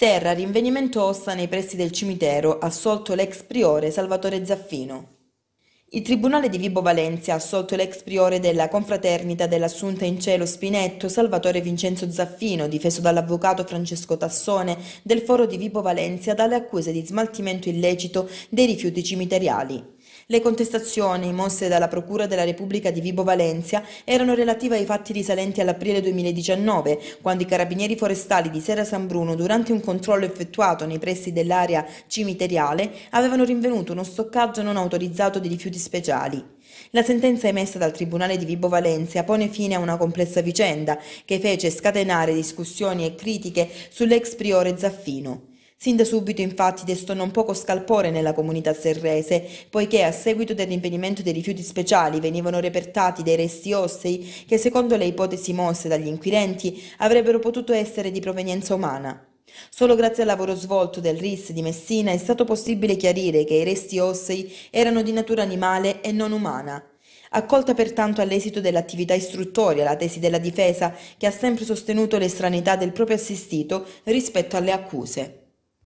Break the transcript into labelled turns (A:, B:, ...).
A: Serra, rinvenimento ossa nei pressi del cimitero, assolto l'ex priore Salvatore Zaffino. Il Tribunale di Vibo Valencia ha assolto l'ex priore della confraternita dell'assunta in cielo Spinetto Salvatore Vincenzo Zaffino, difeso dall'avvocato Francesco Tassone del foro di Vibo Valencia dalle accuse di smaltimento illecito dei rifiuti cimiteriali. Le contestazioni mosse dalla Procura della Repubblica di Vibo Valencia erano relative ai fatti risalenti all'aprile 2019, quando i carabinieri forestali di Sera San Bruno, durante un controllo effettuato nei pressi dell'area cimiteriale, avevano rinvenuto uno stoccaggio non autorizzato di rifiuti speciali. La sentenza emessa dal Tribunale di Vibo Valencia pone fine a una complessa vicenda che fece scatenare discussioni e critiche sull'ex priore Zaffino. Sin da subito infatti destò non poco scalpore nella comunità serrese, poiché a seguito dell'impegnamento dei rifiuti speciali venivano repertati dei resti ossei che secondo le ipotesi mosse dagli inquirenti avrebbero potuto essere di provenienza umana. Solo grazie al lavoro svolto del RIS di Messina è stato possibile chiarire che i resti ossei erano di natura animale e non umana. Accolta pertanto all'esito dell'attività istruttoria la tesi della difesa che ha sempre sostenuto l'estranità del proprio assistito rispetto alle accuse.